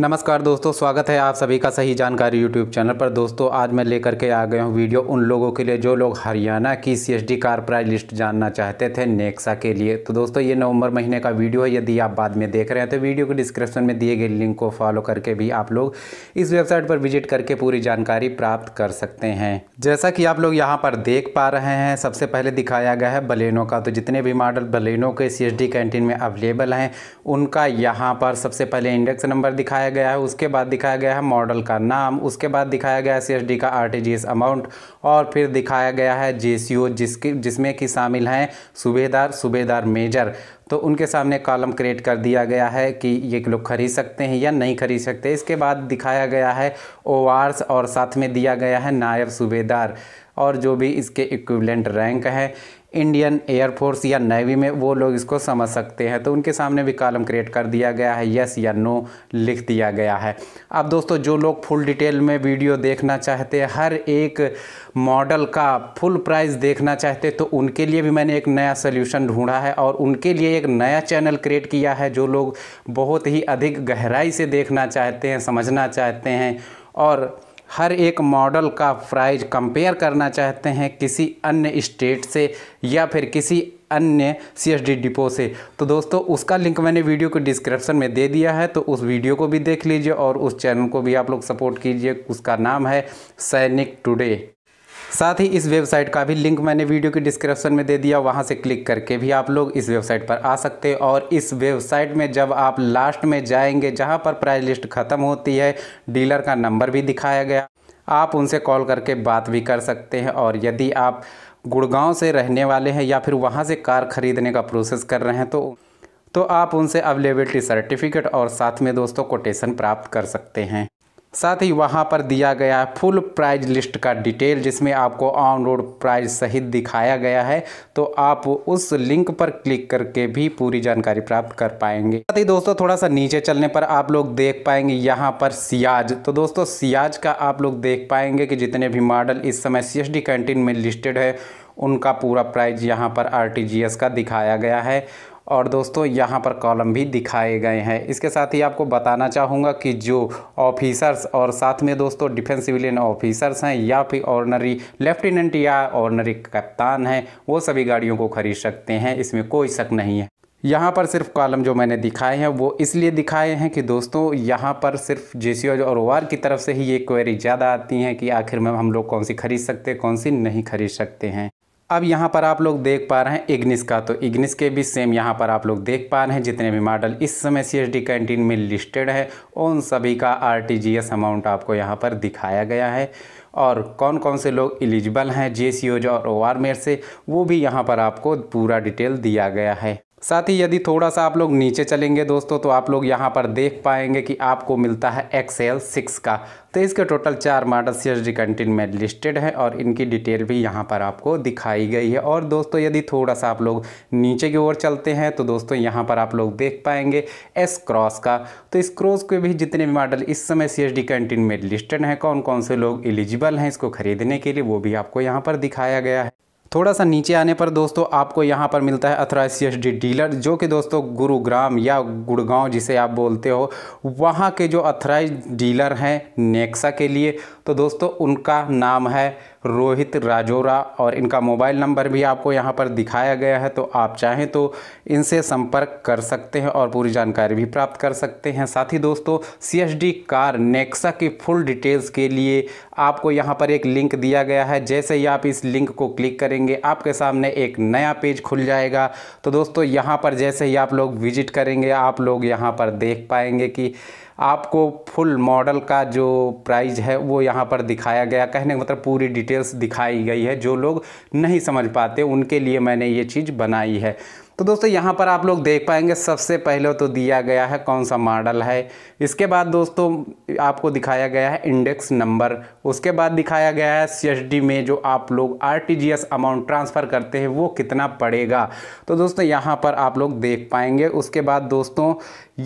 नमस्कार दोस्तों स्वागत है आप सभी का सही जानकारी यूट्यूब चैनल पर दोस्तों आज मैं लेकर के आ गया हूँ वीडियो उन लोगों के लिए जो लोग हरियाणा की C S D car price list जानना चाहते थे नेक्सा के लिए तो दोस्तों ये नवंबर महीने का वीडियो है यदि आप बाद में देख रहे हैं तो वीडियो के डिस्क्रिप्शन में दिए गए लिंक को फॉलो करके भी आप लोग इस वेबसाइट पर विजिट करके पूरी जानकारी प्राप्त कर सकते हैं जैसा कि आप लोग यहाँ पर देख पा रहे हैं सबसे पहले दिखाया गया है बलेनो का तो जितने भी मॉडल बलेनो के सी एस डी कैंटीन में अवेलेबल हैं उनका यहाँ पर सबसे पहले इंडेक्स नंबर दिखाया दिखाया गया है उसके बाद दिखाया गया है मॉडल का नाम उसके बाद दिखाया गया है सी का आर अमाउंट और फिर दिखाया गया है जे जिसके जिसमें कि शामिल हैं सूबेदार सूबेदार मेजर तो उनके सामने कॉलम क्रिएट कर दिया गया है कि ये लोग खरीद सकते हैं या नहीं खरीद सकते इसके बाद दिखाया गया है ओ और साथ में दिया गया है नायब सूबेदार और जो भी इसके इक्विवलेंट रैंक हैं इंडियन एयरफोर्स या नेवी में वो लोग इसको समझ सकते हैं तो उनके सामने भी कॉलम क्रिएट कर दिया गया है यस या नो लिख दिया गया है अब दोस्तों जो लोग फुल डिटेल में वीडियो देखना चाहते हैं हर एक मॉडल का फुल प्राइस देखना चाहते तो उनके लिए भी मैंने एक नया सोल्यूशन ढूंढा है और उनके लिए एक नया चैनल क्रिएट किया है जो लोग बहुत ही अधिक गहराई से देखना चाहते हैं समझना चाहते हैं और हर एक मॉडल का प्राइस कंपेयर करना चाहते हैं किसी अन्य स्टेट से या फिर किसी अन्य सी एस डी डिपो से तो दोस्तों उसका लिंक मैंने वीडियो के डिस्क्रिप्शन में दे दिया है तो उस वीडियो को भी देख लीजिए और उस चैनल को भी आप लोग सपोर्ट कीजिए उसका नाम है सैनिक टुडे साथ ही इस वेबसाइट का भी लिंक मैंने वीडियो के डिस्क्रिप्शन में दे दिया वहाँ से क्लिक करके भी आप लोग इस वेबसाइट पर आ सकते हैं और इस वेबसाइट में जब आप लास्ट में जाएंगे जहाँ पर प्राइस लिस्ट ख़त्म होती है डीलर का नंबर भी दिखाया गया आप उनसे कॉल करके बात भी कर सकते हैं और यदि आप गुड़गांव से रहने वाले हैं या फिर वहाँ से कार ख़रीदने का प्रोसेस कर रहे हैं तो तो आप उनसे अवेलेबिलिटी सर्टिफिकेट और साथ में दोस्तों कोटेशन प्राप्त कर सकते हैं साथ ही वहाँ पर दिया गया है फुल प्राइज लिस्ट का डिटेल जिसमें आपको ऑन रोड प्राइज सहित दिखाया गया है तो आप उस लिंक पर क्लिक करके भी पूरी जानकारी प्राप्त कर पाएंगे साथ ही दोस्तों थोड़ा सा नीचे चलने पर आप लोग देख पाएंगे यहाँ पर सियाज तो दोस्तों सियाज का आप लोग देख पाएंगे कि जितने भी मॉडल इस समय सी कैंटीन में लिस्टेड है उनका पूरा प्राइज यहाँ पर आर का दिखाया गया है और दोस्तों यहाँ पर कॉलम भी दिखाए गए हैं इसके साथ ही आपको बताना चाहूँगा कि जो ऑफिसर्स और साथ में दोस्तों डिफेंस सिविलियन ऑफिसर्स हैं या फिर ऑर्नरी लेफ्टिनेंट या ऑर्नरी कप्तान हैं वो सभी गाड़ियों को खरीद सकते हैं इसमें कोई शक नहीं है यहाँ पर सिर्फ कॉलम जो मैंने दिखाए हैं वो इसलिए दिखाए हैं कि दोस्तों यहाँ पर सिर्फ जे और वार की तरफ से ही ये क्वेरी ज़्यादा आती हैं कि आखिर में हम लोग कौन सी खरीद सकते हैं कौन सी नहीं खरीद सकते हैं अब यहाँ पर आप लोग देख पा रहे हैं इग्निस का तो इग्निस के भी सेम यहाँ पर आप लोग देख पा रहे हैं जितने भी मॉडल इस समय सी एस डी कैंटीन में लिस्टेड है उन सभी का R T G S amount आपको यहाँ पर दिखाया गया है और कौन कौन से लोग एलिजिबल हैं जे सी ओज और ओ आर मेयर से वो भी यहाँ पर आपको पूरा डिटेल दिया गया है साथ ही यदि थोड़ा सा आप लोग नीचे चलेंगे दोस्तों तो आप लोग यहाँ पर देख पाएंगे कि आपको मिलता है एक्सेल सिक्स का तो इसके टोटल चार model C H D canteen में लिस्टेड हैं और इनकी डिटेल भी यहाँ पर आपको दिखाई गई है और दोस्तों यदि थोड़ा सा आप लोग नीचे की ओर चलते हैं तो दोस्तों यहाँ पर आप लोग देख पाएंगे एस क्रॉस का तो इस क्रॉस के भी जितने भी मॉडल इस समय सी एच डी कंटेन में लिस्टेड हैं कौन कौन से लोग एलिजिबल हैं इसको खरीदने के लिए वो भी आपको यहाँ पर दिखाया गया है थोड़ा सा नीचे आने पर दोस्तों आपको यहाँ पर मिलता है डी डीलर जो कि दोस्तों गुरुग्राम या गुड़गांव जिसे आप बोलते हो वहाँ के जो अथराइज डीलर हैं नेक्सा के लिए तो दोस्तों उनका नाम है रोहित राजोरा और इनका मोबाइल नंबर भी आपको यहाँ पर दिखाया गया है तो आप चाहें तो इनसे संपर्क कर सकते हैं और पूरी जानकारी भी प्राप्त कर सकते हैं साथ ही दोस्तों सी कार नेक्सा की फुल डिटेल्स के लिए आपको यहाँ पर एक लिंक दिया गया है जैसे ही आप इस लिंक को क्लिक करेंगे आपके सामने एक नया पेज खुल जाएगा तो दोस्तों यहाँ पर जैसे ही आप लोग विजिट करेंगे आप लोग यहाँ पर देख पाएंगे कि आपको फुल मॉडल का जो प्राइज है वो यहाँ पर दिखाया गया कहने का मतलब पूरी डिटेल्स दिखाई गई है जो लोग नहीं समझ पाते उनके लिए मैंने ये चीज़ बनाई है तो दोस्तों यहाँ पर आप लोग देख पाएंगे सबसे पहले तो दिया गया है कौन सा मॉडल है इसके बाद दोस्तों आपको दिखाया गया है इंडेक्स नंबर उसके बाद दिखाया गया है सी में जो आप लोग आर अमाउंट ट्रांसफ़र करते हैं वो कितना पड़ेगा तो दोस्तों यहाँ पर आप लोग देख पाएंगे उसके बाद दोस्तों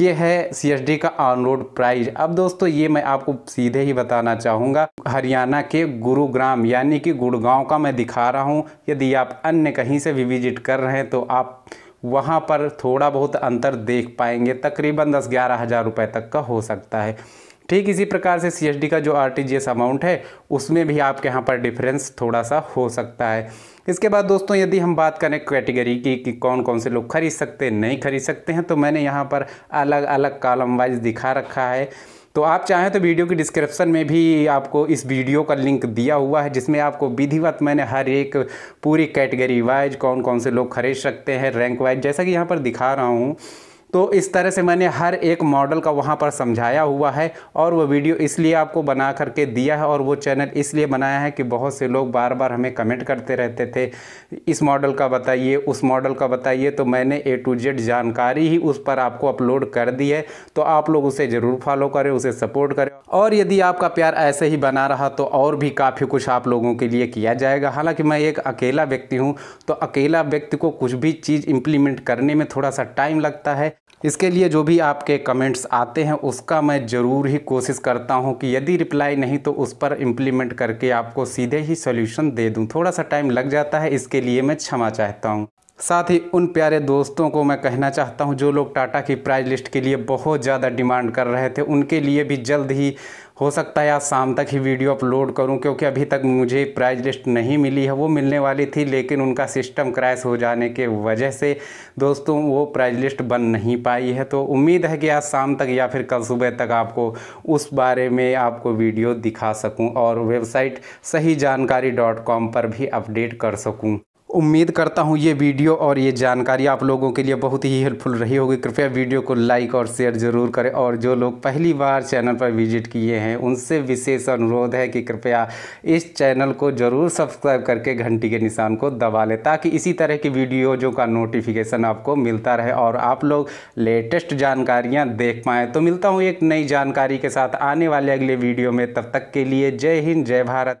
ये है सी का ऑन रोड प्राइज अब दोस्तों ये मैं आपको सीधे ही बताना चाहूँगा हरियाणा के गुरुग्राम यानी कि गुड़गांव का मैं दिखा रहा हूँ यदि आप अन्य कहीं से भी विजिट कर रहे हैं तो आप वहाँ पर थोड़ा बहुत अंतर देख पाएंगे तकरीबन दस ग्यारह हज़ार रुपये तक का हो सकता है ठीक इसी प्रकार से सी का जो आर अमाउंट है उसमें भी आपके यहाँ पर डिफरेंस थोड़ा सा हो सकता है इसके बाद दोस्तों यदि हम बात करें कैटेगरी की कि कौन कौन से लोग खरीद सकते हैं नहीं खरीद सकते हैं तो मैंने यहाँ पर अलग अलग कॉलम वाइज दिखा रखा है तो आप चाहें तो वीडियो की डिस्क्रिप्शन में भी आपको इस वीडियो का लिंक दिया हुआ है जिसमें आपको विधिवत मैंने हर एक पूरी कैटेगरी वाइज कौन कौन से लोग खरीद सकते हैं रैंक वाइज जैसा कि यहाँ पर दिखा रहा हूँ तो इस तरह से मैंने हर एक मॉडल का वहाँ पर समझाया हुआ है और वो वीडियो इसलिए आपको बना करके दिया है और वो चैनल इसलिए बनाया है कि बहुत से लोग बार बार हमें कमेंट करते रहते थे इस मॉडल का बताइए उस मॉडल का बताइए तो मैंने ए टू जेड जानकारी ही उस पर आपको अपलोड कर दी है तो आप लोग उसे ज़रूर फॉलो करें उसे सपोर्ट करें और यदि आपका प्यार ऐसे ही बना रहा तो और भी काफ़ी कुछ आप लोगों के लिए किया जाएगा हालाँकि मैं एक अकेला व्यक्ति हूँ तो अकेला व्यक्ति को कुछ भी चीज़ इम्प्लीमेंट करने में थोड़ा सा टाइम लगता है इसके लिए जो भी आपके कमेंट्स आते हैं उसका मैं ज़रूर ही कोशिश करता हूं कि यदि रिप्लाई नहीं तो उस पर इम्प्लीमेंट करके आपको सीधे ही सॉल्यूशन दे दूं थोड़ा सा टाइम लग जाता है इसके लिए मैं क्षमा चाहता हूं साथ ही उन प्यारे दोस्तों को मैं कहना चाहता हूं जो लोग टाटा की प्राइज लिस्ट के लिए बहुत ज़्यादा डिमांड कर रहे थे उनके लिए भी जल्द ही हो सकता है आज शाम तक ही वीडियो अपलोड करूं क्योंकि अभी तक मुझे प्राइज लिस्ट नहीं मिली है वो मिलने वाली थी लेकिन उनका सिस्टम क्रैश हो जाने के वजह से दोस्तों वो प्राइज लिस्ट बन नहीं पाई है तो उम्मीद है कि आज शाम तक या फिर कल सुबह तक आपको उस बारे में आपको वीडियो दिखा सकूँ और वेबसाइट सही जानकारी डॉट कॉम पर भी अपडेट कर सकूँ उम्मीद करता हूँ ये वीडियो और ये जानकारी आप लोगों के लिए बहुत ही हेल्पफुल रही होगी कृपया वीडियो को लाइक और शेयर ज़रूर करें और जो लोग पहली बार चैनल पर विजिट किए हैं उनसे विशेष अनुरोध है कि कृपया इस चैनल को ज़रूर सब्सक्राइब करके घंटी के निशान को दबा लें ताकि इसी तरह की वीडियोजों का नोटिफिकेशन आपको मिलता रहे और आप लोग लेटेस्ट जानकारियाँ देख पाएँ तो मिलता हूँ एक नई जानकारी के साथ आने वाले अगले वीडियो में तब तक के लिए जय हिंद जय भारत